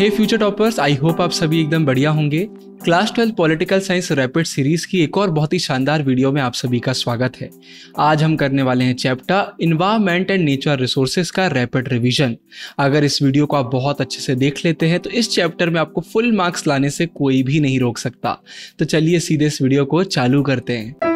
hey future toppers I hope आप सभी एकदम बढ़िया होंगे class twelve political science rapid series की एक और बहुत ही शानदार वीडियो में आप सभी का स्वागत है आज हम करने वाले हैं chapter environment and nature resources का रैपिड रिवीजन अगर इस वीडियो को आप बहुत अच्छे से देख लेते हैं तो इस चैप्टर में आपको फुल मार्क्स लाने से कोई भी नहीं रोक सकता तो चलिए सीधे इस वीडियो को चालू करते हैं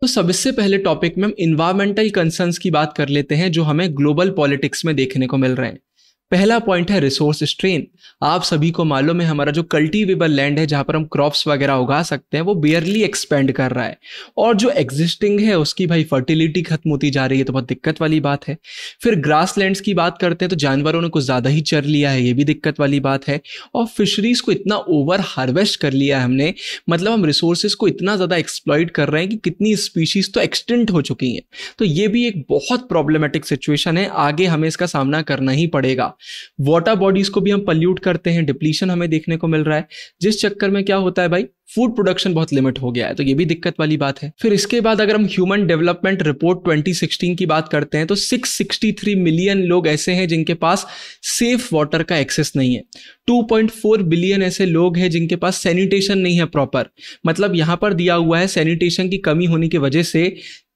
तो सबसे पहले टॉपिक में हम इन्वायरमेंटल कंसर्न की बात कर लेते हैं जो हमें ग्लोबल पॉलिटिक्स में देखने को मिल रहे हैं पहला पॉइंट है रिसोर्स स्ट्रेन आप सभी को मालूम है हमारा जो कल्टीवेबल लैंड है जहाँ पर हम क्रॉप्स वगैरह उगा सकते हैं वो बियरली एक्सपेंड कर रहा है और जो एग्जिस्टिंग है उसकी भाई फर्टिलिटी खत्म होती जा रही है तो बहुत दिक्कत वाली बात है फिर ग्रास लैंड्स की बात करते हैं तो जानवरों ने कुछ ज़्यादा ही चर लिया है ये भी दिक्कत वाली बात है और फिशरीज़ को इतना ओवर हार्वेस्ट कर लिया है हमने मतलब हम रिसोर्सेज को इतना ज़्यादा एक्सप्लॉयट कर रहे हैं कि कितनी स्पीशीज़ तो एक्सटेंट हो चुकी हैं तो ये भी एक बहुत प्रॉब्लमेटिक सिचुएशन है आगे हमें इसका सामना करना ही पड़ेगा वाटर बॉडीज को भी हम पल्यूट करते हैं डिप्लीशन हमें देखने को मिल रहा है जिस चक्कर में क्या होता है भाई फूड प्रोडक्शन बहुत लिमिट हो गया है तो ये भी दिक्कत वाली बात है फिर इसके बाद अगर हम ह्यूमन डेवलपमेंट रिपोर्ट 2016 की बात करते हैं तो 663 मिलियन लोग ऐसे हैं जिनके पास सेफ वाटर का एक्सेस नहीं है 2.4 बिलियन ऐसे लोग हैं जिनके पास सैनिटेशन नहीं है प्रॉपर मतलब यहाँ पर दिया हुआ है सैनिटेशन की कमी होने की वजह से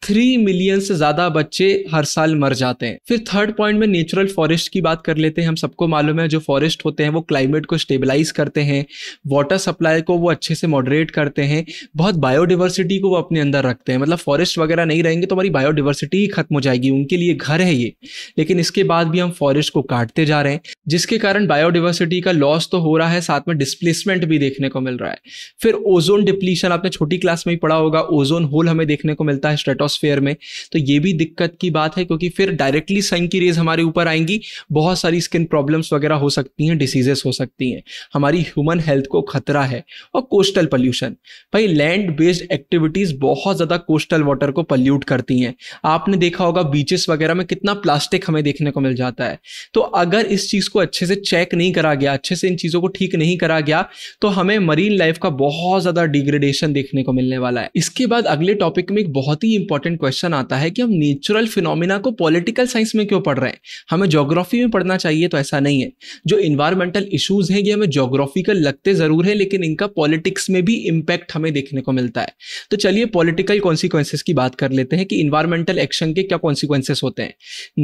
थ्री मिलियन से ज्यादा बच्चे हर साल मर जाते हैं फिर थर्ड पॉइंट में नेचुरल फॉरेस्ट की बात कर लेते हैं हम सबको मालूम है जो फॉरेस्ट होते हैं वो क्लाइमेट को स्टेबलाइज करते हैं वाटर सप्लाई को वो अच्छे से मॉडरेट करते हैं बहुत बायोडिवर्सिटी को वो अपने अंदर रखते हैं मतलब फॉरेस्ट वगैरह नहीं रहेंगे तो हमारी बायोडिवर्सिटी ही खत्म हो जाएगी उनके लिए घर है ये लेकिन इसके बाद भी हम फॉरेस्ट को काटते जा रहे हैं जिसके कारण बायोडिवर्सिटी का लॉस तो हो रहा है साथ में डिस्प्लेसमेंट भी देखने को मिल रहा है फिर ओजोन डिप्लीशन आपने छोटी क्लास में ही पढ़ा होगा ओजोन होल हमें देखने को मिलता है स्ट्रेटोस एटमॉस्फेयर में तो ये भी दिक्कत की बात है क्योंकि फिर डायरेक्टली सन की रेज हमारे ऊपर आएंगी बहुत सारी स्किन प्रॉब्लम्स वगैरह हो सकती हैं डिसीजेस हो सकती हैं हमारी ह्यूमन हेल्थ को खतरा है और कोस्टल पॉल्यूशन भाई लैंड बेस्ड एक्टिविटीज़ बहुत ज़्यादा कोस्टल वाटर को पल्यूट करती हैं आपने देखा होगा बीचेस वगैरह में कितना प्लास्टिक हमें देखने को मिल जाता है तो अगर इस चीज़ को अच्छे से चेक नहीं करा गया अच्छे से इन चीज़ों को ठीक नहीं करा गया तो हमें मरीन लाइफ का बहुत ज़्यादा डिग्रेडेशन देखने को मिलने वाला है इसके बाद अगले टॉपिक में एक बहुत ही इंपॉर्टेंट इंपॉर्टेंट क्वेश्चन आता है कि हम नेचुरल फिनोमिना को पॉलिटिकल साइंस में क्यों पढ़ रहे हैं हमें जोग्राफी में पढ़ना चाहिए तो ऐसा नहीं है जो इन्वायरमेंटल इशूज हैं ये हमें जोग्राफिकल लगते ज़रूर है लेकिन इनका पॉलिटिक्स में भी इम्पैक्ट हमें देखने को मिलता है तो चलिए पॉलिटिकल कॉन्सिक्वेंसेज की बात कर लेते हैं कि इन्वायरमेंटल एक्शन के क्या कॉन्सिक्वेंसेस होते हैं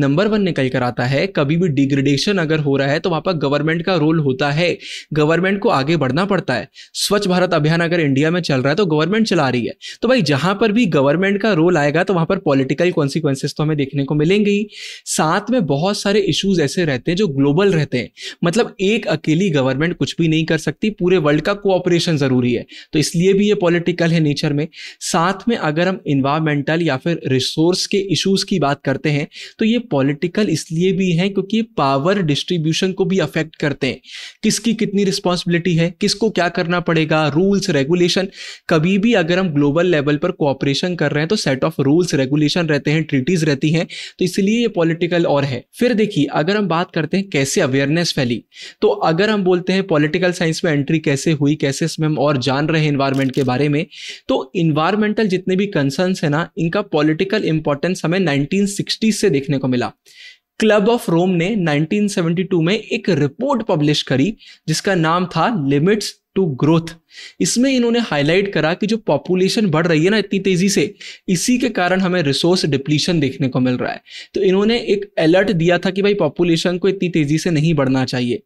नंबर वन निकल कर आता है कभी भी डिग्रेडेशन अगर हो रहा है तो वहाँ पर गवर्नमेंट का रोल होता है गवर्नमेंट को आगे बढ़ना पड़ता है स्वच्छ भारत अभियान अगर इंडिया में चल रहा है तो गवर्नमेंट चला रही है तो भाई जहाँ पर भी गवर्नमेंट का रोल आया जाएगा तो वहां पर पॉलिटिकल कॉन्सिक्वेंसेस तो हमें देखने को मिलेंगे ही साथ में बहुत सारे इश्यूज ऐसे रहते हैं जो ग्लोबल रहते हैं मतलब एक अकेली गवर्नमेंट कुछ भी नहीं कर सकती पूरे वर्ल्ड का कोऑपरेशन ज़रूरी है तो इसलिए भी ये पॉलिटिकल है नेचर में साथ में अगर हम इन्वायरमेंटल या फिर रिसोर्स के इशूज़ की बात करते हैं तो ये पॉलिटिकल इसलिए भी है क्योंकि पावर डिस्ट्रीब्यूशन को भी अफेक्ट करते हैं किसकी कितनी रिस्पॉन्सिबिलिटी है किसको क्या करना पड़ेगा रूल्स रेगुलेशन कभी भी अगर हम ग्लोबल लेवल पर कोऑपरेशन कर रहे हैं तो सेट ऑफ रूल्स रेगुलेशन रहते हैं ट्रीटीज रहती हैं तो इसलिए ये पॉलिटिकल और है फिर देखिए अगर हम बात करते हैं कैसे अवेयरनेस फैली तो अगर हम बोलते हैं पॉलिटिकल साइंस में एंट्री कैसे हुई कैसे इसमें हम और जान रहे हैं इन्वायरमेंट के बारे में तो इन्वायरमेंटल जितने भी कंसर्न है ना इनका पॉलिटिकल इंपॉर्टेंस हमें नाइनटीन से देखने को मिला क्लब ऑफ रोम ने 1972 में एक रिपोर्ट पब्लिश करी जिसका नाम था लिमिट्स टू ग्रोथ इसमें इन्होंने हाईलाइट करा कि जो पॉपुलेशन बढ़ रही है ना इतनी तेजी से इसी के कारण हमें रिसोर्स डिप्लीशन देखने को मिल रहा है तो इन्होंने एक अलर्ट दिया था कि भाई पॉपुलेशन को इतनी तेजी से नहीं बढ़ना चाहिए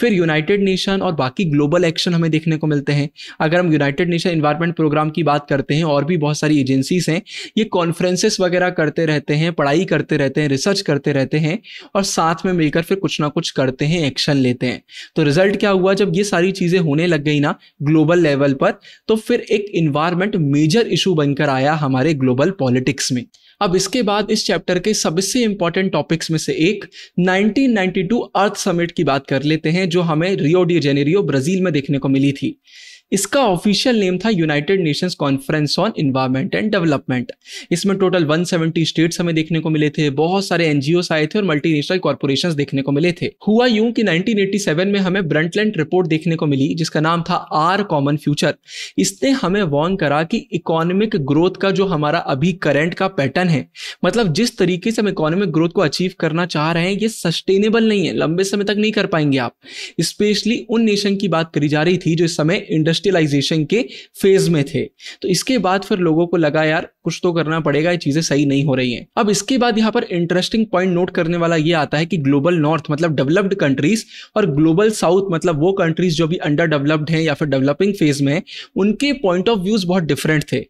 फिर यूनाइटेड नेशन और बाकी ग्लोबल एक्शन हमें देखने को मिलते हैं अगर हम यूनाइटेड नेशन इन्वायरमेंट प्रोग्राम की बात करते हैं और भी बहुत सारी एजेंसीज हैं ये कॉन्फ्रेंसेस वगैरह करते रहते हैं पढ़ाई करते रहते हैं रिसर्च करते रहते हैं और साथ में मिलकर फिर कुछ ना कुछ करते हैं एक्शन लेते हैं तो रिजल्ट क्या हुआ जब ये सारी चीज़ें होने लग गई गई ना ग्लोबल लेवल पर तो फिर एक इन्वायरमेंट मेजर इशू बनकर आया हमारे ग्लोबल पॉलिटिक्स में अब इसके बाद इस चैप्टर के सबसे इंपॉर्टेंट टॉपिक्स में से एक 1992 अर्थ समिट की बात कर लेते हैं जो हमें रियो डी जेनेरियो ब्राजील में देखने को मिली थी इसका ऑफिशियल नेम था United Nations conference on environment and development इसमें टोटल 170 स्टेट्स हमें देखने को मिले थे बहुत सारे एनजीओ आए थे और मल्टीनेशनल कॉर्पोरेशन देखने को मिले थे हुआ यूं कि 1987 में हमें ब्रंटलैंड रिपोर्ट देखने को मिली जिसका नाम था आर कॉमन फ्यूचर इसने हमें वॉर्न करा कि इकोनॉमिक ग्रोथ का जो हमारा अभी करेंट का पैटर्न है मतलब जिस तरीके से हम इकोनॉमिक ग्रोथ को अचीव करना चाह रहे हैं ये सस्टेनेबल नहीं है लंबे समय तक नहीं कर पाएंगे आप स्पेशली उन नेशन की बात करी जा रही थी जो इस समय इंडस्ट्री इंडस्ट्रियलाइजेशन के फेज में थे तो इसके बाद फिर लोगों को लगा यार कुछ तो करना पड़ेगा ये चीज़ें सही नहीं हो रही हैं अब इसके बाद यहाँ पर इंटरेस्टिंग पॉइंट नोट करने वाला ये आता है कि ग्लोबल नॉर्थ मतलब डेवलप्ड कंट्रीज और ग्लोबल साउथ मतलब वो कंट्रीज जो भी अंडर डेवलप्ड हैं या फिर डेवलपिंग फेज में उनके पॉइंट ऑफ व्यूज बहुत डिफरेंट थे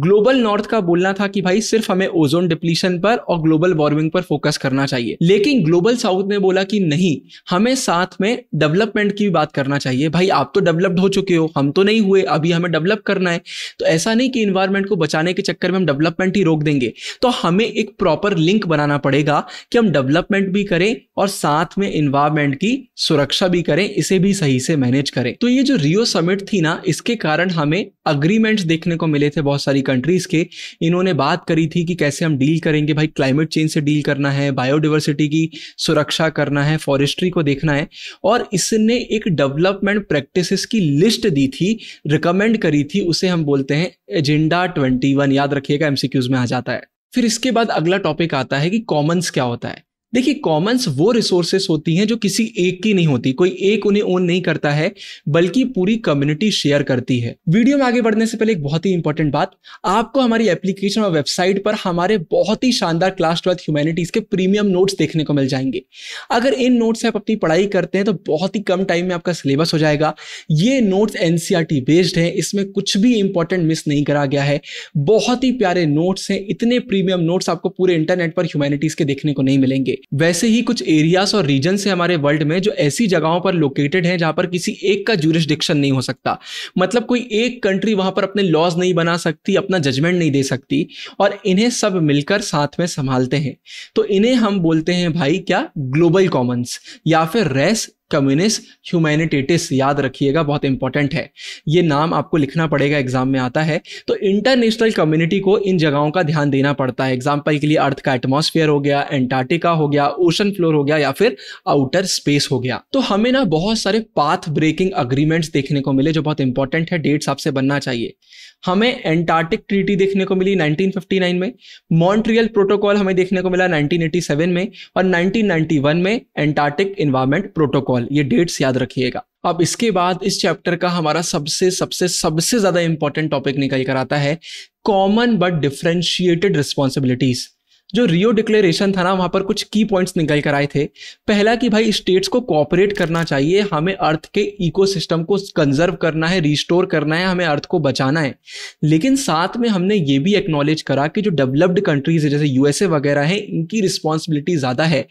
ग्लोबल नॉर्थ का बोलना था कि भाई सिर्फ हमें ओजोन डिप्लीशन पर और ग्लोबल वार्मिंग पर फोकस करना चाहिए लेकिन ग्लोबल साउथ ने बोला कि नहीं हमें साथ में डेवलपमेंट की बात करना चाहिए भाई आप तो डेवलप्ड हो चुके हो हम तो नहीं हुए अभी हमें डेवलप करना है तो ऐसा नहीं कि इन्वायरमेंट को बचाने के चक्कर में हम डेवलपमेंट ही रोक देंगे तो हमें एक प्रॉपर लिंक बनाना पड़ेगा कि हम डेवलपमेंट भी करें और साथ में इन्वायरमेंट की सुरक्षा भी करें इसे भी सही से मैनेज करें तो ये जो रियो समिट थी ना इसके कारण हमें अग्रीमेंट्स देखने को मिले थे बहुत सारी कंट्रीज के इन्होंने बात करी थी कि कैसे हम डील करेंगे भाई क्लाइमेट चेंज से डील करना है बायोडिवर्सिटी की सुरक्षा करना है फॉरेस्ट्री को देखना है और इसने एक डेवलपमेंट प्रैक्टिस की लिस्ट दी थी रिकमेंड करी थी उसे हम बोलते हैं एजेंडा ट्वेंटी याद रखिएगा एमसीक्यूज में आ जाता है फिर इसके बाद अगला टॉपिक आता है कि कॉमन्स क्या होता है देखिए कॉमन्स वो रिसोर्सेस होती हैं जो किसी एक की नहीं होती कोई एक उन्हें ओन नहीं करता है बल्कि पूरी कम्युनिटी शेयर करती है वीडियो में आगे बढ़ने से पहले एक बहुत ही इंपॉर्टेंट बात आपको हमारी एप्लीकेशन और वेबसाइट पर हमारे बहुत ही शानदार क्लास ट्वेल्थ ह्यूमैनिटीज के प्रीमियम नोट्स देखने को मिल जाएंगे अगर इन नोट्स से आप अपनी पढ़ाई करते हैं तो बहुत ही कम टाइम में आपका सिलेबस हो जाएगा ये नोट्स एनसीआरटी बेस्ड है इसमें कुछ भी इंपॉर्टेंट मिस नहीं करा गया है बहुत ही प्यारे नोट्स हैं इतने प्रीमियम नोट्स आपको पूरे इंटरनेट पर ह्यूमैनिटीज के देखने को नहीं मिलेंगे वैसे ही कुछ एरियाज और रीजन है हमारे वर्ल्ड में जो ऐसी जगहों पर लोकेटेड है जहां पर किसी एक का जूरिस्डिक्शन नहीं हो सकता मतलब कोई एक कंट्री वहां पर अपने लॉज नहीं बना सकती अपना जजमेंट नहीं दे सकती और इन्हें सब मिलकर साथ में संभालते हैं तो इन्हें हम बोलते हैं भाई क्या ग्लोबल कॉमन्स या फिर रेस कम्युनिस्ट ह्यूमैनिटेटिस याद रखिएगा बहुत इंपॉर्टेंट है ये नाम आपको लिखना पड़ेगा एग्जाम में आता है तो इंटरनेशनल कम्युनिटी को इन जगहों का ध्यान देना पड़ता है एग्जाम्पल के लिए अर्थ का एटमोसफियर हो गया एंटार्टिका हो गया ओशन फ्लोर हो गया या फिर आउटर स्पेस हो गया तो हमें ना बहुत सारे पाथ ब्रेकिंग अग्रीमेंट्स देखने को मिले जो बहुत इंपॉर्टेंट है डेट्स आपसे बनना चाहिए हमें एंटार्टिक ट्रीटी देखने को मिली 1959 में मॉन्ट्रियल प्रोटोकॉल हमें देखने को मिला 1987 में और 1991 में एंटार्टिक इन्वायरमेंट प्रोटोकॉल ऑल ये डेट्स याद रखिएगा अब इसके बाद इस चैप्टर का हमारा सबसे सबसे सबसे ज्यादा इंपॉर्टेंट टॉपिक निकल कर आता है कॉमन बट डिफ्रेंशिएटेड रिस्पॉन्सिबिलिटीज़ जो रियो डिक्लेरेशन था ना वहाँ पर कुछ की पॉइंट्स निकल कर आए थे पहला कि भाई स्टेट्स को कॉपरेट करना चाहिए हमें अर्थ के इकोसिस्टम को कंजर्व करना है रिस्टोर करना है हमें अर्थ को बचाना है लेकिन साथ में हमने ये भी एक्नॉलेज करा कि जो डेवलप्ड कंट्रीज है जैसे यूएसए वगैरह है इनकी रिस्पॉन्सिबिलिटी ज़्यादा है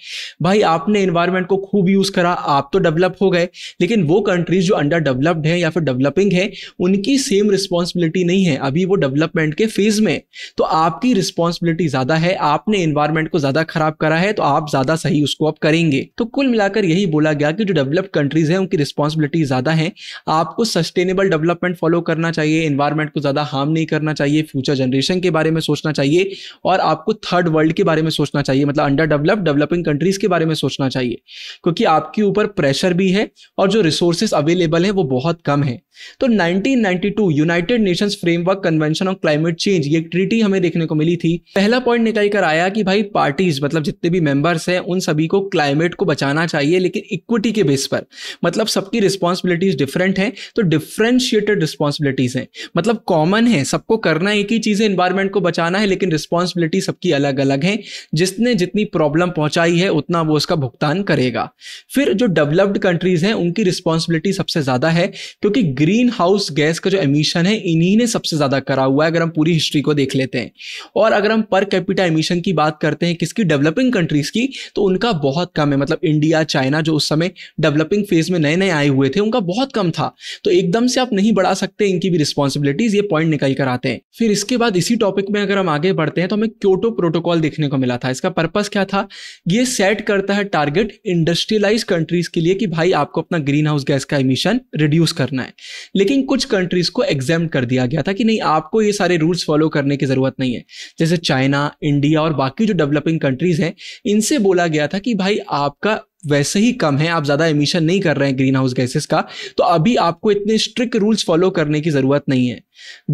भाई आपने इन्वायरमेंट को खूब यूज़ करा आप तो डेवलप हो गए लेकिन वो कंट्रीज जो अंडर डेवलप्ड है या फिर डेवलपिंग है उनकी सेम रिस्पॉन्सिबिलिटी नहीं है अभी वो डेवलपमेंट के फेज़ में तो आपकी रिस्पॉन्सिबिलिटी ज़्यादा है आप आपने इन्वायरमेंट को ज्यादा खराब करा है तो आप ज्यादा सही उसको आप करेंगे तो कुल मिलाकर यही बोला गया कि जो डेवलप्ड कंट्रीज है उनकी रिस्पॉन्सिबिलिटी ज्यादा है आपको सस्टेनेबल डेवलपमेंट फॉलो करना चाहिए इन्वायरमेंट को ज्यादा हार्म नहीं करना चाहिए फ्यूचर जनरेशन के बारे में सोचना चाहिए और आपको थर्ड वर्ल्ड के बारे में सोचना चाहिए मतलब अंडर डेवलप डेवलपिंग कंट्रीज के बारे में सोचना चाहिए क्योंकि आपके ऊपर प्रेशर भी है और जो रिसोर्सेस अवेलेबल है वो बहुत कम है तो 1992 United Nations framework convention on climate change ये ट्रीटी हमें देखने को मिली थी पहला पॉइंट निकल कर आया कि भाई पार्टीज मतलब जितने भी मेंबर्स हैं उन सभी को क्लाइमेट को बचाना चाहिए लेकिन इक्विटी के बेस पर मतलब सबकी रिस्पॉन्सिबिलिटीज डिफरेंट हैं तो डिफ्रेंशिएटेड रिस्पॉन्सिबिलिटीज हैं मतलब कॉमन है सबको करना एक ही चीज़ है इन्वायरमेंट को बचाना है लेकिन रिस्पॉन्सिबिलिटी सबकी अलग अलग है जिसने जितनी प्रॉब्लम पहुंचाई है उतना वो उसका भुगतान करेगा फिर जो डेवलप्ड कंट्रीज हैं उनकी रिस्पॉन्सिबिलिटी सबसे ज़्यादा है क्योंकि ग्रीन हाउस गैस का जो एमिशन है इन्हीं ने सबसे ज़्यादा करा हुआ है अगर हम पूरी हिस्ट्री को देख लेते हैं और अगर हम पर कैपिटा एमिशन की बात करते हैं किसकी डेवलपिंग कंट्रीज़ की तो उनका बहुत कम है मतलब इंडिया चाइना जो उस समय डेवलपिंग फेज में नए नए आए हुए थे उनका बहुत कम था तो एकदम से आप नहीं बढ़ा सकते इनकी भी रिस्पॉन्सिबिलिटीज़ ये पॉइंट निकल कर आते हैं फिर इसके बाद इसी टॉपिक में अगर हम आगे बढ़ते हैं तो हमें क्योटो प्रोटोकॉल देखने को मिला था इसका पर्पज़ क्या था ये सेट करता है टारगेट इंडस्ट्रियलाइज कंट्रीज़ के लिए कि भाई आपको अपना ग्रीन हाउस गैस का एमिशन रिड्यूस करना है लेकिन कुछ कंट्रीज को एग्जाम कर दिया गया था कि नहीं आपको ये सारे रूल्स फॉलो करने की ज़रूरत नहीं है जैसे चाइना इंडिया और बाकी जो डेवलपिंग कंट्रीज़ हैं इनसे बोला गया था कि भाई आपका वैसे ही कम है आप ज़्यादा एमिशन नहीं कर रहे हैं ग्रीन हाउस गैसेस का तो अभी आपको इतने स्ट्रिक्ट रूल्स फॉलो करने की ज़रूरत नहीं है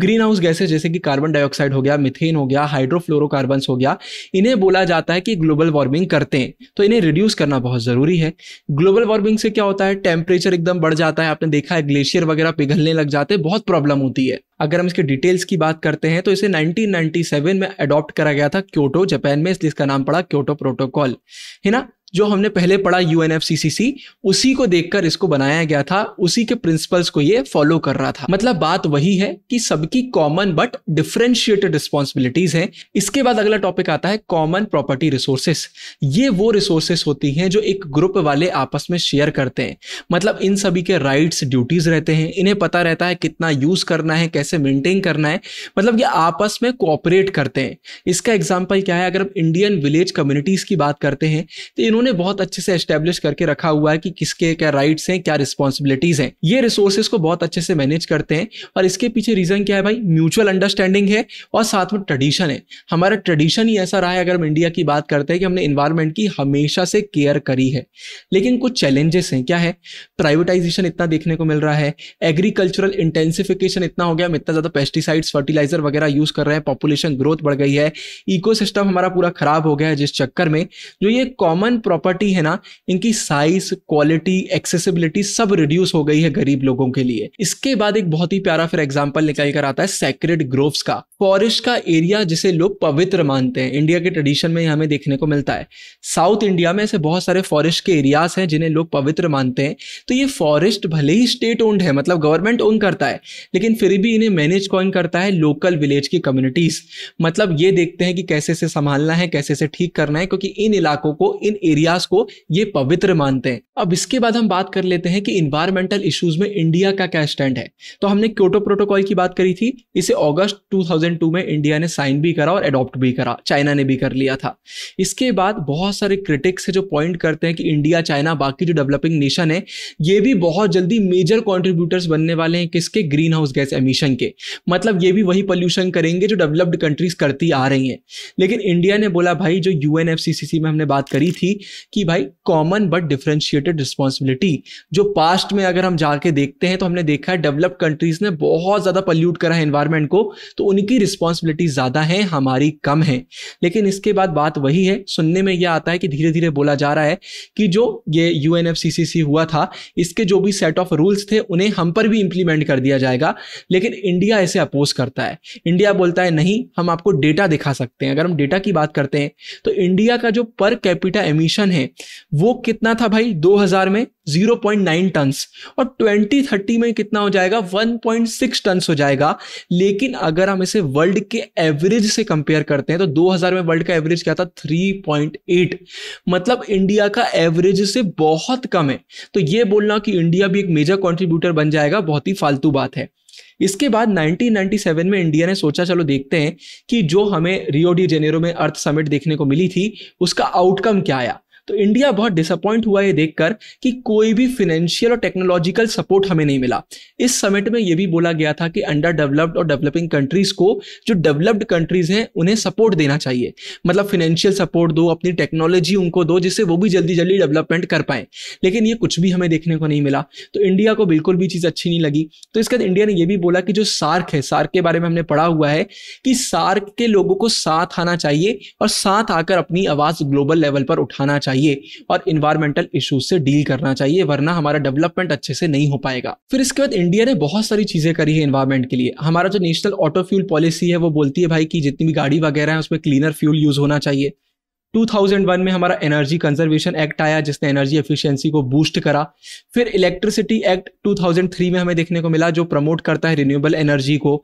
ग्रीन हाउस गैसेज जैसे कि कार्बन डाइऑक्साइड हो गया मिथेन हो गया हाइड्रोफ्लोरोकार्बन हो गया इन्हें बोला जाता है कि ग्लोबल वार्मिंग करते हैं तो इन्हें रिड्यूस करना बहुत ज़रूरी है ग्लोबल वार्मिंग से क्या होता है टेम्परेचर एकदम बढ़ जाता है आपने देखा है ग्लेशियर वगैरह पिघलने लग जाते हैं बहुत प्रॉब्लम होती है अगर हम इसके डिटेल्स की बात करते हैं तो इसे 1997 में अडॉप्ट करा गया था क्योटो जापान में इसलिए इसका नाम पड़ा क्योटो प्रोटोकॉल है ना जो हमने पहले पढ़ा यू उसी को देखकर इसको बनाया गया था उसी के प्रिंसिपल्स को ये फॉलो कर रहा था मतलब बात वही है कि सबकी कॉमन बट डिफ्रेंशिएटेड रिस्पॉन्सिबिलिटीज हैं इसके बाद अगला टॉपिक आता है कॉमन प्रॉपर्टी रिसोर्सेस ये वो रिसोर्सेस होती हैं जो एक ग्रुप वाले आपस में शेयर करते हैं मतलब इन सभी के राइट्स ड्यूटीज रहते हैं इन्हें पता रहता है कितना यूज करना है कैसे मेंटेन करना है मतलब ये आपस में कोऑपरेट करते हैं इसका एग्जाम्पल क्या है अगर हम इंडियन विलेज कम्युनिटीज की बात करते हैं तो इन्होंने उन्होंने बहुत अच्छे से एस्टेब्लिश करके रखा हुआ है कि किसके क्या राइट्स हैं क्या रिस्पॉन्सिबिलिटीज हैं ये रिसोर्सेज को बहुत अच्छे से मैनेज करते हैं और इसके पीछे रीजन क्या है भाई म्यूचुअल अंडरस्टैंडिंग है और साथ में ट्रेडिशन है हमारा ट्रेडिशन ही ऐसा रहा है अगर हम इंडिया की बात करते हैं कि हमने इन्वायरमेंट की हमेशा से केयर करी है लेकिन कुछ चैलेंजेस हैं क्या है प्राइवेटाइजेशन इतना देखने को मिल रहा है एग्रीकल्चरल इंटेंसिफिकेशन इतना हो गया हम इतना ज़्यादा पेस्टिसाइड्स फर्टिलाइजर वगैरह यूज़ कर रहे हैं पॉपुलेशन ग्रोथ बढ़ गई है इकोसिस्टम हमारा पूरा खराब हो गया है जिस चक्कर में जो ये कॉमन प्रॉपर्टी है ना इनकी साइज क्वालिटी एक्सेसिबिलिटी सब रिड्यूस हो गई है गरीब लोगों के लिए इसके बाद एक बहुत ही प्यारा फिर एग्जाम्पल निकल कर आता है सेक्रेड ग्रोव्स का फॉरेस्ट का एरिया जिसे लोग पवित्र मानते हैं इंडिया के ट्रेडिशन में हमें देखने को मिलता है साउथ इंडिया में ऐसे बहुत सारे फॉरेस्ट के एरियाज हैं जिन्हें लोग पवित्र मानते हैं तो ये फॉरेस्ट भले ही स्टेट ओन्ड है मतलब गवर्नमेंट ओन करता है लेकिन फिर भी इन्हें मैनेज कौन करता है लोकल विलेज की कम्युनिटीज़ मतलब ये देखते हैं कि कैसे से संभालना है कैसे से ठीक करना है क्योंकि इन इलाकों को इन एरियाज को ये पवित्र मानते हैं अब इसके बाद हम बात कर लेते हैं कि इन्वायरमेंटल इश्यूज में इंडिया का क्या स्टैंड है तो हमने क्योटो प्रोटोकॉल की बात करी थी इसे ऑगस्ट टू 2002 में इंडिया ने साइन भी करा और एडॉप्ट भी करा चाइना ने भी कर लिया था इसके बाद बहुत सारे क्रिटिक्स है जो पॉइंट करते हैं कि इंडिया चाइना बाकी जो डेवलपिंग नेशन है ये भी बहुत जल्दी मेजर कॉन्ट्रीब्यूटर्स बनने वाले हैं किसके ग्रीन हाउस गैस एमिशन के मतलब ये भी वही पॉल्यूशन करेंगे जो डेवलप्ड कंट्रीज करती आ रही हैं लेकिन इंडिया ने बोला भाई जो यू में हमने बात करी थी कि भाई कॉमन बट डिफ्रेंशिएटेड रिस्पॉन्सिबिलिटी जो पास्ट में अगर हम जाके देखते हैं तो हमने देखा है डेवलप्ड कंट्रीज ने बहुत ज़्यादा पल्यूट करा है एनवायरमेंट को तो उनकी रिस्पॉन्सिबिलिटी ज़्यादा है हमारी कम है लेकिन इसके बाद बात वही है सुनने में यह आता है कि धीरे धीरे बोला जा रहा है कि जो ये यू हुआ था इसके जो भी सेट ऑफ रूल्स थे उन्हें हम पर भी इंप्लीमेंट कर दिया जाएगा लेकिन इंडिया इसे अपोज करता है इंडिया बोलता है नहीं हम आपको डेटा दिखा सकते हैं अगर हम डेटा की बात करते हैं तो इंडिया का जो पर कैपिटा एमिशन है वो कितना था भाई 2000 में 0.9 टन्स और 2030 में कितना हो जाएगा 1.6 टन्स हो जाएगा लेकिन अगर हम इसे वर्ल्ड के एवरेज से कंपेयर करते हैं तो 2000 में वर्ल्ड का एवरेज क्या था 3.8 मतलब इंडिया का एवरेज से बहुत कम है तो ये बोलना कि इंडिया भी एक मेजर कंट्रीब्यूटर बन जाएगा बहुत ही फालतू बात है इसके बाद 1997 में इंडिया ने सोचा चलो देखते हैं कि जो हमें रियो डी जेनेरो में अर्थ समिट देखने को मिली थी उसका आउटकम क्या आया तो इंडिया बहुत डिसअपॉइंट हुआ है देखकर कि कोई भी फिनेंशियल और टेक्नोलॉजिकल सपोर्ट हमें नहीं मिला इस समिट में यह भी बोला गया था कि अंडर डेवलप्ड और डेवलपिंग कंट्रीज को जो डेवलप्ड कंट्रीज हैं उन्हें सपोर्ट देना चाहिए मतलब फिनेंशियल सपोर्ट दो अपनी टेक्नोलॉजी उनको दो जिससे वो भी जल्दी जल्दी डेवलपमेंट कर पाए लेकिन ये कुछ भी हमें देखने को नहीं मिला तो इंडिया को बिल्कुल भी चीज़ अच्छी नहीं लगी तो इसके बाद इंडिया ने यह भी बोला कि जो सार्क है सार्क के बारे में हमने पढ़ा हुआ है कि सार्क के लोगों को साथ आना चाहिए और साथ आकर अपनी आवाज़ ग्लोबल लेवल पर उठाना चाहिए चाहिए और इन्वायरमेंटल इश्यूज से डील करना चाहिए वरना हमारा डेवलपमेंट अच्छे से नहीं हो पाएगा फिर इसके बाद इंडिया ने बहुत सारी चीज़ें करी है इन्वायरमेंट के लिए हमारा जो नेशनल ऑटो फ्यूल पॉलिसी है वो बोलती है भाई की जितनी भी गाड़ी वगैरह है उसमें क्लीनर फ्यूल यूज़ होना चाहिए 2001 में हमारा एनर्जी कंजर्वेशन एक्ट आया जिसने एनर्जी एफिशिएंसी को बूस्ट करा फिर इलेक्ट्रिसिटी एक्ट 2003 में हमें देखने को मिला जो प्रमोट करता है रिन्यूएबल एनर्जी को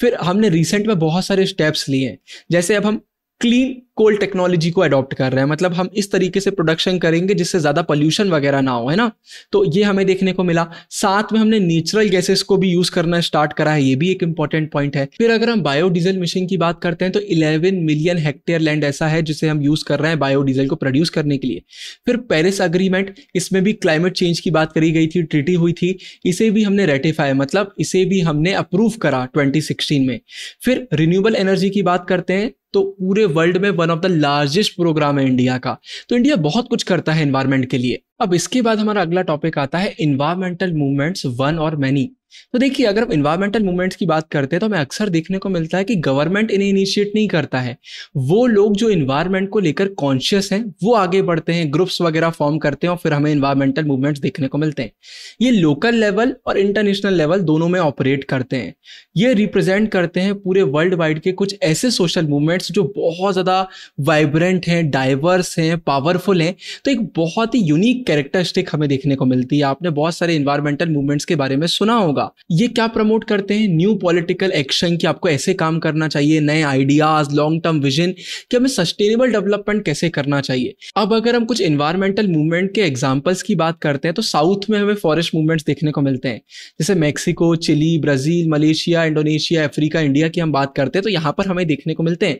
फिर हमने रिसेंट में बहुत सारे स्टेप्स लिए हैं जैसे अब हम क्लीन कोल टेक्नोलॉजी को अडॉप्ट कर रहे हैं मतलब हम इस तरीके से प्रोडक्शन करेंगे जिससे ज्यादा पोल्यूशन वगैरह ना हो है ना तो ये हमें देखने को मिला साथ में हमने नेचुरल गैसेस को भी यूज करना स्टार्ट करा है ये भी एक इंपॉर्टेंट पॉइंट है फिर अगर हम बायोडीजल मशीन की बात करते हैं तो इलेवन मिलियन हेक्टेयर लैंड ऐसा है जिसे हम यूज कर रहे हैं बायोडीजल को प्रोड्यूस करने के लिए फिर पेरिस अग्रीमेंट इसमें भी क्लाइमेट चेंज की बात करी गई थी ट्रिटी हुई थी इसे भी हमने रेटिफाई मतलब इसे भी हमने अप्रूव करा ट्वेंटी में फिर रिन्यूएबल एनर्जी की बात करते हैं तो पूरे वर्ल्ड में one of the largest program है इंडिया का तो इंडिया बहुत कुछ करता है इन्वायरमेंट के लिए अब इसके बाद हमारा अगला टॉपिक आता है इन्वायरमेंटल मूवमेंट्स वन और मैनी तो देखिए अगर हम इन्वायरमेंटल मूवमेंट्स की बात करते हैं तो हमें अक्सर देखने को मिलता है कि गवर्नमेंट इन्हें इनिशिएट नहीं करता है वो लोग जो इन्वायरमेंट को लेकर कॉन्शियस हैं वो आगे बढ़ते हैं ग्रुप्स वगैरह फॉर्म करते हैं और फिर हमें इन्वायरमेंटल मूवमेंट्स देखने को मिलते हैं ये लोकल लेवल और इंटरनेशनल लेवल दोनों में ऑपरेट करते हैं ये रिप्रेजेंट करते हैं पूरे वर्ल्ड वाइड के कुछ ऐसे सोशल मूवमेंट्स जो बहुत ज़्यादा वाइब्रेंट हैं डाइवर्स हैं पावरफुल हैं तो एक बहुत ही यूनिक कैरेक्टरिस्टिक हमें देखने को मिलती है आपने बहुत सारे इन्वायरमेंटल मूवमेंट्स के बारे में सुना होगा ये क्या प्रमोट करते हैं न्यू पॉलिटिकल एक्शन की आपको ऐसे काम करना चाहिए नए आइडियाज लॉन्ग टर्म विजन कि हमें सस्टेनेबल डेवलपमेंट कैसे करना चाहिए अब अगर हम कुछ इन्वायरमेंटल मूवमेंट के एग्जाम्पल्स की बात करते हैं तो साउथ में हमें फॉरेस्ट मूवमेंट्स देखने को मिलते हैं जैसे Mexico Chile Brazil Malaysia Indonesia Africa India की हम बात करते हैं तो यहाँ पर हमें देखने को मिलते हैं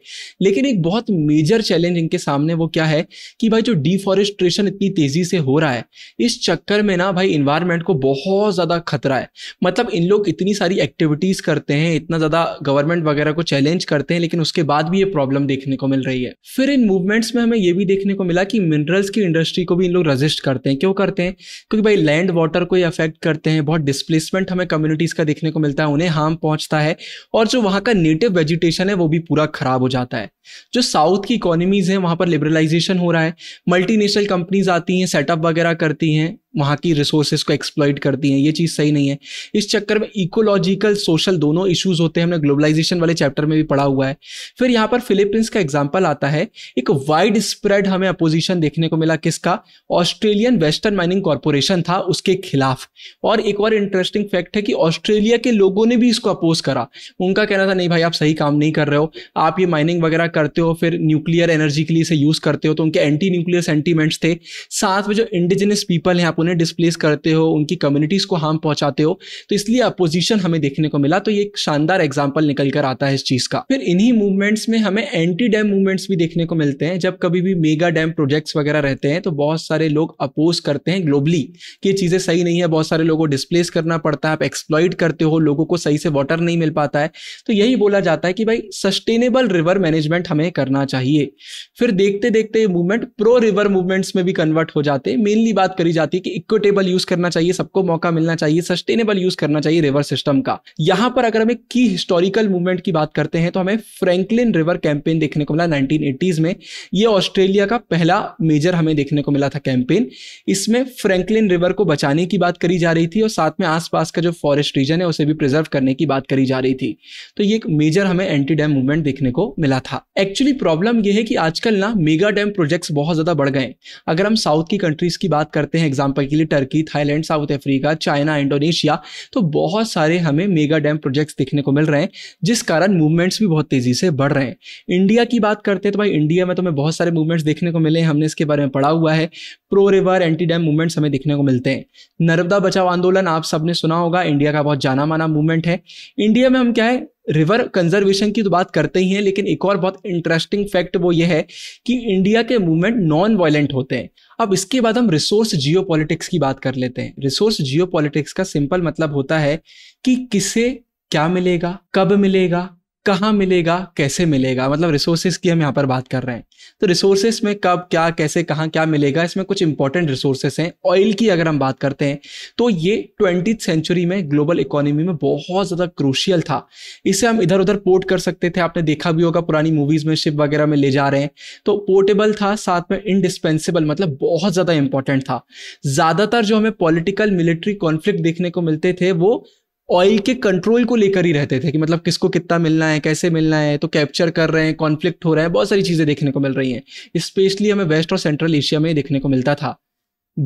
लेकिन एक बहुत मेजर चैलेंज इनके सामने वो क्या है कि भाई जो डिफॉरेस्ट्रेशन इतनी तेजी से हो रहा है इस चक्कर में ना भाई इन्वायरमेंट को बहुत ज़्यादा खतरा है मतलब इन लोग इतनी सारी एक्टिविटीज़ करते हैं इतना ज़्यादा गवर्नमेंट वगैरह को चैलेंज करते हैं लेकिन उसके बाद भी ये प्रॉब्लम देखने को मिल रही है फिर इन मूवमेंट्स में हमें ये भी देखने को मिला कि मिनरल्स की इंडस्ट्री को भी इन लोग रजिस्ट करते हैं क्यों करते हैं क्योंकि भाई लैंड वाटर को अफेक्ट करते हैं बहुत डिस्प्लेसमेंट हमें कम्युनिटीज़ का देखने को मिलता है उन्हें हार्म पहुँचता है और जो वहाँ का नेटिव वेजिटेशन है वो भी पूरा खराब हो जाता है जो साउथ की इकोनॉमीज़ हैं वहाँ पर लिबरलाइजेशन हो रहा है मल्टीनेशनल कंपनीज आती हैं सेटअप वगैरह करती हैं वहाँ की रिसोर्सेज को एक्सप्लॉइट करती हैं ये चीज़ सही नहीं है इस चक्कर में इकोलॉजिकल सोशल दोनों इश्यूज होते हैं हमने ग्लोबलाइजेशन वाले चैप्टर में भी पढ़ा हुआ है फिर यहाँ पर फिलीपींस का एग्जाम्पल आता है एक वाइड स्प्रेड हमें अपोजिशन देखने को मिला किसका ऑस्ट्रेलियन वेस्टर्न माइनिंग कॉरपोरेशन था उसके खिलाफ और एक और इंटरेस्टिंग फैक्ट है कि ऑस्ट्रेलिया के लोगों ने भी इसको अपोज करा उनका कहना था नहीं भाई आप सही काम नहीं कर रहे हो आप ये माइनिंग वगैरह करते हो फिर न्यूक्लियर एनर्जी के लिए इसे यूज़ करते हो तो उनके एंटी न्यूक्लियर सेंटीमेंट्स थे साथ में जो इंडिजिनियस पीपल हैं आप उन्हें डिस्प्लेस करते हो उनकी कम्युनिटीज को हार्म पहुंचाते हो तो इसलिए अपोजिशन हमें देखने को मिला तो ये एक शानदार एग्जाम्पल निकल कर आता है इस चीज का फिर इन्हीं मूवमेंट्स में हमें एंटी डैम मूवमेंट्स भी देखने को मिलते हैं जब कभी भी मेगा डैम प्रोजेक्ट्स वगैरह रहते हैं तो बहुत सारे लोग अपोज करते हैं ग्लोबली कि ये चीजें सही नहीं है बहुत सारे लोगों को डिस्प्लेस करना पड़ता है आप एक्सप्लॉइड करते हो लोगों को सही से वाटर नहीं मिल पाता है तो यही बोला जाता है कि भाई सस्टेनेबल रिवर मैनेजमेंट हमें करना चाहिए फिर देखते देखते मूवमेंट प्रो रिवर मूवमेंट्स में भी कन्वर्ट हो जाते हैं मेनली बात करी जाती है कि इक्विटेबल यूज करना चाहिए सबको मौका मिलना चाहिए सस्टेनेबल यूज करना चाहिए रिवर सिस्टम का यहां पर अगर हमें की हिस्टोरिकल मूवमेंट की बात करते हैं तो हमें फ्रेंकलिन रिवर कैंपेन देखने को मिला नाइनटीन में ये ऑस्ट्रेलिया का पहला मेजर हमें देखने को मिला था कैंपेन इसमें फ्रेंकलिन रिवर को बचाने की बात करी जा रही थी और साथ में आसपास का जो फॉरेस्ट रीजन है उसे भी प्रिजर्व करने की बात करी जा रही थी तो ये एक मेजर हमें एंटी डैम मूवमेंट देखने को मिला था एक्चुअली प्रॉब्लम यह है कि आजकल ना मेगा डैम प्रोजेक्ट्स बहुत ज्यादा बढ़ गए अगर हम साउथ की कंट्रीज की बात करते हैं एग्जाम्पल एग्जाम्पल के लिए Turkey Thailand South Africa China Indonesia तो बहुत सारे हमें मेगा डैम प्रोजेक्ट्स देखने को मिल रहे हैं जिस कारण मूवमेंट्स भी बहुत तेज़ी से बढ़ रहे हैं इंडिया की बात करते हैं तो भाई इंडिया में तो हमें बहुत सारे मूवमेंट्स देखने को मिले हैं हमने इसके बारे में पढ़ा हुआ है pro river anti dam movements हमें देखने को मिलते हैं नर्मदा बचाओ आंदोलन आप सबने सुना होगा इंडिया का बहुत जाना माना मूवमेंट है इंडिया में हम क्या है रिवर कंजर्वेशन की तो बात करते ही हैं लेकिन एक और बहुत इंटरेस्टिंग फैक्ट वो ये है कि इंडिया के मूवमेंट नॉन वायलेंट होते हैं अब इसके बाद हम रिसोर्स जियो की बात कर लेते हैं रिसोर्स जियो का सिंपल मतलब होता है कि किसे क्या मिलेगा कब मिलेगा कहाँ मिलेगा कैसे मिलेगा मतलब रिसोर्सेज की हम यहाँ पर बात कर रहे हैं तो रिसोर्सेज में कब क्या कैसे कहाँ क्या मिलेगा इसमें कुछ इंपॉर्टेंट रिसोर्सेज हैं ऑयल की अगर हम बात करते हैं तो ये ट्वेंटी सेंचुरी में ग्लोबल इकोनॉमी में बहुत ज़्यादा क्रूशियल था इसे हम इधर उधर पोर्ट कर सकते थे आपने देखा भी होगा पुरानी मूवीज़ में शिप वगैरह में ले जा रहे हैं तो पोर्टेबल था साथ में इनडिस्पेंसेबल मतलब बहुत ज़्यादा इंपॉर्टेंट था ज़्यादातर जो हमें पॉलिटिकल मिलिट्री कॉन्फ्लिक्ट देखने को मिलते थे वो ऑयल के कंट्रोल को लेकर ही रहते थे कि मतलब किसको कितना मिलना है कैसे मिलना है तो कैप्चर कर रहे हैं कॉन्फ्लिक्ट हो रहा है बहुत सारी चीज़ें देखने को मिल रही हैं स्पेशली हमें वेस्ट और सेंट्रल एशिया में देखने को मिलता था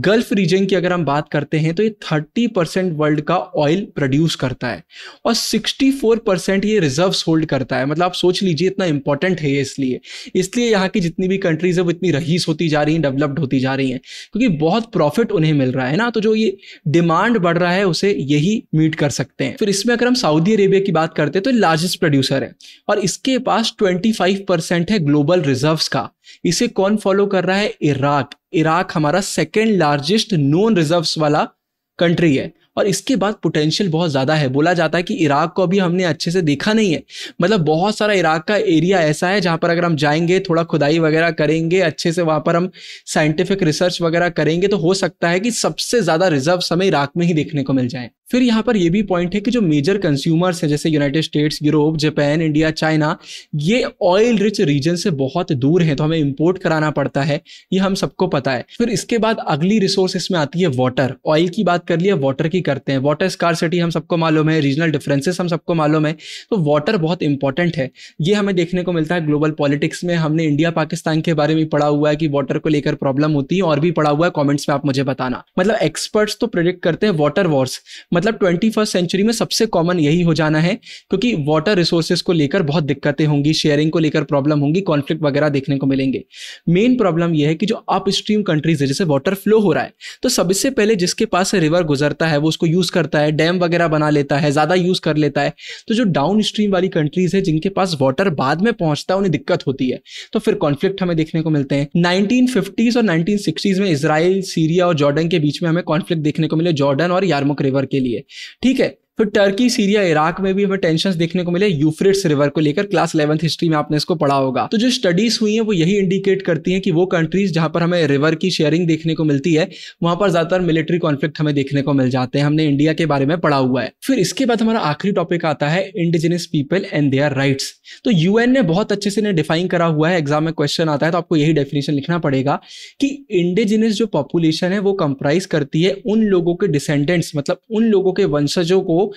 गल्फ रीजन की अगर हम बात करते हैं तो ये 30 परसेंट वर्ल्ड का ऑयल प्रोड्यूस करता है और 64 परसेंट ये रिजर्व्स होल्ड करता है मतलब आप सोच लीजिए इतना इंपॉर्टेंट है ये इसलिए इसलिए यहाँ की जितनी भी कंट्रीज है वो इतनी रहीस होती जा रही हैं डेवलप्ड होती जा रही हैं क्योंकि बहुत प्रॉफिट उन्हें मिल रहा है ना तो जो ये डिमांड बढ़ रहा है उसे यही मीट कर सकते हैं फिर इसमें अगर हम सऊदी अरेबिया की बात करते हैं तो लार्जेस्ट प्रोड्यूसर है और इसके पास ट्वेंटी है ग्लोबल रिजर्व का इसे कौन फॉलो कर रहा है इराक इराक हमारा सेकेंड लार्जेस्ट नॉन रिजर्व वाला कंट्री है और इसके बाद पोटेंशियल बहुत ज़्यादा है बोला जाता है कि इराक को अभी हमने अच्छे से देखा नहीं है मतलब बहुत सारा इराक का एरिया ऐसा है जहां पर अगर हम जाएंगे थोड़ा खुदाई वगैरह करेंगे अच्छे से वहां पर हम साइंटिफिक रिसर्च वगैरह करेंगे तो हो सकता है कि सबसे ज़्यादा रिजर्व हमें इराक में ही देखने को मिल जाए फिर यहाँ पर यह भी पॉइंट है कि जो मेजर कंज्यूमर्स हैं जैसे United States Europe Japan India China ये ऑयल रिच रीजन से बहुत दूर हैं तो हमें इम्पोर्ट कराना पड़ता है ये हम सबको पता है फिर इसके बाद अगली रिसोर्स इसमें आती है वाटर ऑयल की बात कर लिया वाटर की करते हैं वाटर स्कार हम सबको मालूम है रीजनल डिफरेंसेस हम सबको मालूम है तो वाटर बहुत इंपॉर्टेंट है ये हमें देखने को मिलता है ग्लोबल पॉलिटिक्स में हमने इंडिया पाकिस्तान के बारे में पढ़ा हुआ है कि वाटर को लेकर प्रॉब्लम होती है और भी पढ़ा हुआ है कॉमेंट्स में आप मुझे बताना मतलब एक्सपर्ट्स तो प्रोडिक्ट करते हैं वाटर वॉर्स मतलब मतलब ट्वेंटी फर्स्ट सेंचुरी में सबसे कॉमन यही हो जाना है क्योंकि वाटर रिसोर्सेज को लेकर बहुत दिक्कतें होंगी शेयरिंग को लेकर प्रॉब्लम होंगी कॉन्फ्लिक्ट वगैरह देखने को मिलेंगे मेन प्रॉब्लम यह है कि जो अप स्ट्रीम कंट्रीज है जैसे वाटर फ्लो हो रहा है तो सबसे पहले जिसके पास रिवर गुजरता है वो उसको यूज करता है डैम वगैरह बना लेता है ज्यादा यूज कर लेता है तो जो डाउन स्ट्रीम वाली कंट्रीज है जिनके पास वाटर बाद में पहुंचता है उन्हें दिक्कत होती है तो फिर कॉन्फ्लिक्ट हमें देखने को मिलते हैं नाइनटीन और नाइनटीन में इसराइल सीरिया और जॉर्डन के बीच में हमें कॉन्फ्लिक्ट देखने को मिले जॉर्डन और यारमुक रिवर के लिए लिए ठीक है फिर टर्की सीरिया इराक में भी हमें टेंशन देखने को मिले यूफ्रेट्स रिवर को लेकर क्लास इलेवंथ हिस्ट्री में आपने इसको पढ़ा होगा तो जो स्टडीज हुई हैं वो यही इंडिकेट करती हैं कि वो कंट्रीज जहां पर हमें रिवर की शेयरिंग देखने को मिलती है वहां पर ज्यादातर मिलिट्री कॉन्फ्लिक्ट हमें देखने को मिल जाते हैं हमने इंडिया के बारे में पढ़ा हुआ है फिर इसके बाद हमारा आखिरी टॉपिक आता है indigenous people and their rights तो यूएन ने बहुत अच्छे से इन्हें डिफाइन करा हुआ है एग्जाम में क्वेश्चन आता है तो आपको यही डेफिनेशन लिखना पड़ेगा कि इंडिजिनियस जो पॉपुलेशन है वो कंप्राइज करती है उन लोगों के डिसेंडेंट्स मतलब उन लोगों के वंशजों को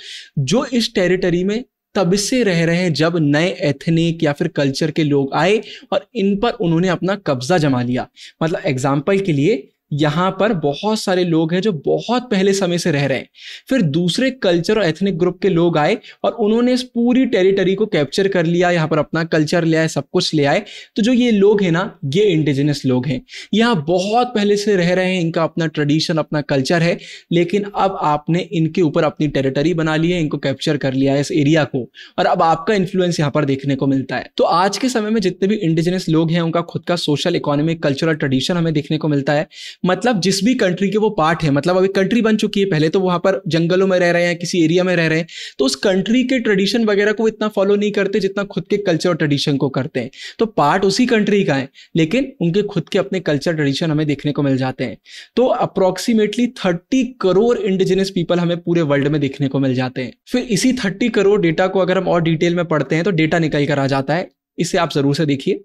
जो इस टेरिटरी में तब से रह रहे हैं जब नए एथनिक या फिर कल्चर के लोग आए और इन पर उन्होंने अपना कब्जा जमा लिया मतलब एग्जाम्पल के लिए यहाँ पर बहुत सारे लोग हैं जो बहुत पहले समय से रह रहे हैं फिर दूसरे कल्चर और एथनिक ग्रुप के लोग आए और उन्होंने इस पूरी टेरिटरी को कैप्चर कर लिया यहाँ पर अपना कल्चर ले आए सब कुछ ले आए तो जो ये लोग हैं ना ये इंडिजिनस लोग हैं यहाँ बहुत पहले से रह रहे हैं इनका अपना ट्रेडिशन अपना कल्चर है लेकिन अब आपने इनके ऊपर अपनी टेरिटरी बना ली है इनको कैप्चर कर लिया है इस एरिया को और अब आपका इन्फ्लुएंस यहां पर देखने को मिलता है तो आज के समय में जितने भी इंडिजिनस लोग हैं उनका खुद का सोशल इकोनॉमिक कल्चरल ट्रेडिशन हमें देखने को मिलता है मतलब जिस भी कंट्री के वो पार्ट है मतलब अभी कंट्री बन चुकी है पहले तो वहां पर जंगलों में रह रहे हैं किसी एरिया में रह रहे हैं तो उस कंट्री के ट्रेडिशन वगैरह को इतना फॉलो नहीं करते जितना खुद के कल्चर और ट्रेडिशन को करते हैं तो पार्ट उसी कंट्री का है लेकिन उनके खुद के अपने कल्चर ट्रेडिशन हमें देखने को मिल जाते हैं तो approximately thirty crore indigenous people हमें पूरे वर्ल्ड में देखने को मिल जाते हैं फिर इसी थर्टी करोड़ डेटा को अगर हम और डिटेल में पढ़ते हैं तो डेटा निकल कर आ जाता है इसे आप जरूर से देखिए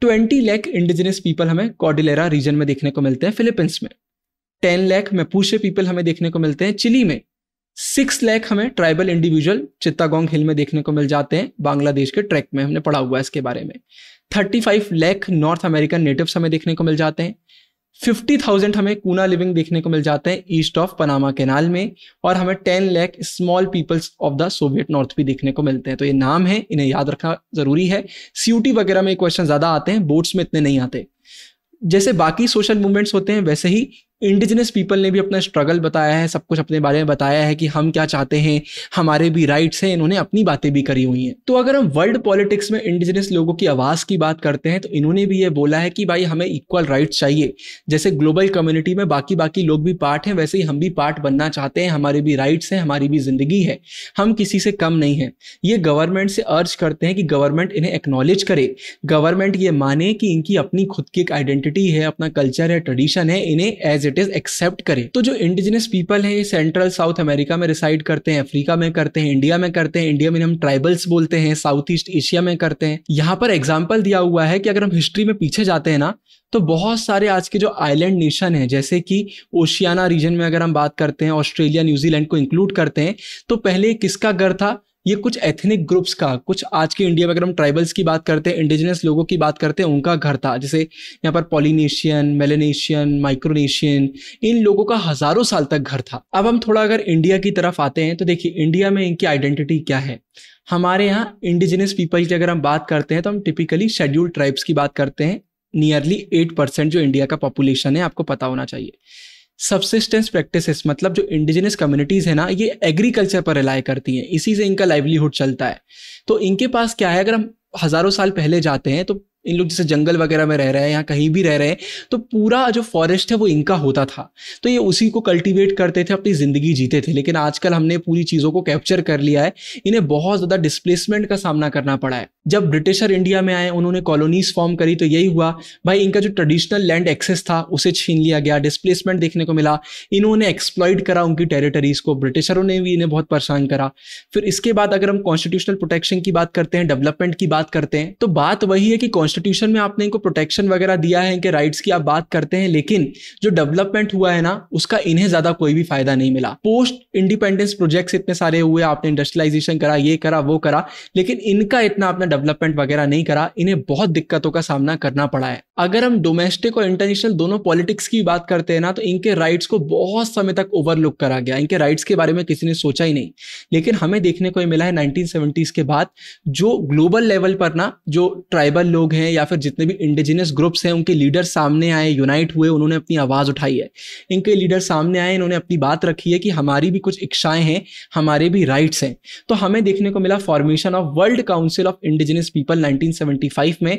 ट्वेंटी लैख इंडिजिनियस पीपल हमें कॉडिलेरा रीजन में देखने को मिलते हैं फिलीपींस में टेन लैख मैपूशे पीपल हमें देखने को मिलते हैं चिली में सिक्स लैख हमें ट्राइबल इंडिविजुअल चित्तागोंग हिल में देखने को मिल जाते हैं बांग्लादेश के ट्रैक में हमने पढ़ा हुआ है इसके बारे में thirty five lakh North American natives हमें देखने को मिल जाते हैं फिफ्टी थाउजेंड हमें कूना लिविंग देखने को मिल जाते हैं ईस्ट ऑफ पनामा कैनाल में और हमें ten lakh small peoples of the Soviet North भी देखने को मिलते हैं तो ये नाम है इन्हें याद रखना जरूरी है सीयूटी वगैरह में क्वेश्चन ज्यादा आते हैं बोर्ड्स में इतने नहीं आते जैसे बाकी सोशल मूवमेंट्स होते हैं वैसे ही इंडिजिनस पीपल ने भी अपना स्ट्रगल बताया है सब कुछ अपने बारे में बताया है कि हम क्या चाहते हैं हमारे भी राइट्स हैं इन्होंने अपनी बातें भी करी हुई हैं तो अगर हम वर्ल्ड पॉलिटिक्स में इंडिजिनस लोगों की आवाज़ की बात करते हैं तो इन्होंने भी ये बोला है कि भाई हमें इक्वल राइट्स चाहिए जैसे ग्लोबल कम्युनिटी में बाकी बाकी लोग भी पार्ट हैं वैसे ही हम भी पार्ट बनना चाहते हैं हमारे भी राइट्स हैं हमारी भी जिंदगी है हम किसी से कम नहीं हैं ये गवर्नमेंट से अर्ज करते हैं कि गवर्नमेंट इन्हें एक्नॉलेज करे गवर्नमेंट ये माने कि इनकी अपनी खुद की एक आइडेंटिटी है अपना कल्चर है ट्रेडिशन है इन्हें एज इट इज एक्सेप्ट करे तो जो इंडिजिनियस पीपल है सेंट्रल साउथ अमेरिका में रिसाइड करते हैं अफ्रीका में करते हैं इंडिया में करते हैं इंडिया में हम ट्राइबल्स बोलते हैं साउथ ईस्ट एशिया में करते हैं यहाँ पर एग्जाम्पल दिया हुआ है कि अगर हम हिस्ट्री में पीछे जाते हैं ना तो बहुत सारे आज के जो आइलैंड नेशन हैं जैसे कि ओशियाना रीजन में अगर हम बात करते हैं ऑस्ट्रेलिया न्यूजीलैंड को इंक्लूड करते हैं तो पहले किसका घर था ये कुछ एथनिक ग्रुप्स का कुछ आज के इंडिया में अगर हम ट्राइबल्स की बात करते हैं इंडिजिनस लोगों की बात करते हैं उनका घर था जैसे यहाँ पर पॉलिनेशियन मेलेनेशियन माइक्रोनेशियन इन लोगों का हजारों साल तक घर था अब हम थोड़ा अगर इंडिया की तरफ आते हैं तो देखिए इंडिया में इनकी आइडेंटिटी क्या है हमारे यहाँ इंडिजिनस पीपल की अगर हम बात करते हैं तो हम टिपिकली शेड्यूल्ड ट्राइब्स की बात करते हैं नियरली एट परसेंट जो इंडिया का पॉपुलेशन है आपको पता होना चाहिए सबसिस्टेंस प्रैक्टिसेस मतलब जो इंडिजिनस कम्युनिटीज़ है ना ये एग्रीकल्चर पर रिलाई करती हैं इसी से इनका लाइवलीहुड चलता है तो इनके पास क्या है अगर हम हज़ारों साल पहले जाते हैं तो इन लोग जैसे जंगल वगैरह में रह रहे हैं या कहीं भी रह रहे हैं तो पूरा जो फॉरेस्ट है वो इनका होता था तो ये उसी को कल्टीवेट करते थे अपनी ज़िंदगी जीते थे लेकिन आजकल हमने पूरी चीज़ों को कैप्चर कर लिया है इन्हें बहुत ज़्यादा डिस्प्लेसमेंट का सामना करना पड़ा है जब ब्रिटिशर इंडिया में आए उन्होंने कॉलोनीज फॉर्म करी तो यही हुआ भाई इनका जो ट्रेडिशनल लैंड एक्सेस था उसे छीन लिया गया डिस्प्लेसमेंट देखने को मिला इन्होंने एक्सप्लॉइड करा उनकी टेरिटरीज को ब्रिटिशरों ने भी इन्हें बहुत परेशान करा फिर इसके बाद अगर हम कॉन्स्टिट्यूशनल प्रोटेक्शन की बात करते हैं डेवलपमेंट की बात करते हैं तो बात वही है कि कॉन्स्टिट्यूशन में आपने इनको प्रोटेक्शन वगैरह दिया है इनके राइट्स की आप बात करते हैं लेकिन जो डेवलपमेंट हुआ है ना उसका इन्हें ज्यादा कोई भी फायदा नहीं मिला पोस्ट इंडिपेंडेंस प्रोजेक्ट्स इतने सारे हुए आपने इंडस्ट्रियलाइजेशन करा ये करा वो करा लेकिन इनका इतना आपने डेवलपमेंट वगैरह नहीं करा इन्हें बहुत दिक्कतों का सामना करना पड़ा है अगर हम डोमेस्टिक और इंटरनेशनल दोनों पॉलिटिक्स की बात करते हैं ना तो इनके राइट्स को बहुत समय तक ओवरलुक करा गया इनके राइट्स के बारे में किसी ने सोचा ही नहीं लेकिन हमें देखने को मिला है नाइनटीन के बाद जो ग्लोबल लेवल पर ना जो ट्राइबल लोग हैं हैं या फिर जितने भी इंडिजिनियस ग्रुप्स हैं उनके लीडर सामने आए यूनाइट हुए उन्होंने अपनी आवाज़ उठाई है इनके लीडर सामने आए इन्होंने अपनी बात रखी है कि हमारी भी कुछ इच्छाएं हैं हमारे भी राइट्स हैं तो हमें देखने को मिला formation of world council of indigenous people nineteen में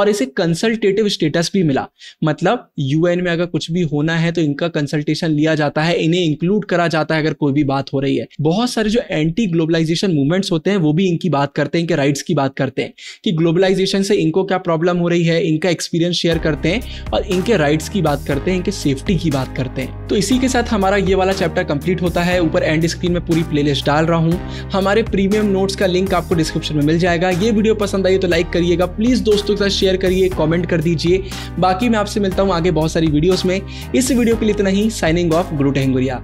और इसे कंसल्टेटिव स्टेटस भी मिला मतलब यू में अगर कुछ भी होना है तो इनका कंसल्टेशन लिया जाता है इन्हें इंक्लूड करा जाता है अगर कोई भी बात हो रही है बहुत सारे जो एंटी ग्लोबलाइजेशन मूवमेंट्स होते हैं वो भी इनकी बात करते हैं इनके राइट्स की बात करते हैं कि ग्लोबलाइजेशन से इनको क्या प्रॉब्लम हो रही है इनका एक्सपीरियंस शेयर करते हैं और इनके राइट्स की बात करते हैं इनके सेफ्टी की बात करते हैं तो इसी के साथ हमारा ये वाला चैप्टर कंप्लीट होता है ऊपर एंड स्क्रीन में पूरी प्लेलिस्ट डाल रहा हूँ हमारे प्रीमियम नोट्स का लिंक आपको डिस्क्रिप्शन में मिल जाएगा ये वीडियो पसंद आई तो लाइक करिएगा प्लीज़ दोस्तों के साथ शेयर करिए कॉमेंट कर दीजिए बाकी मैं आपसे मिलता हूँ आगे बहुत सारी वीडियोज़ में इस वीडियो के लिए इतना ही साइनिंग ऑफ ग्लूटेंगुरिया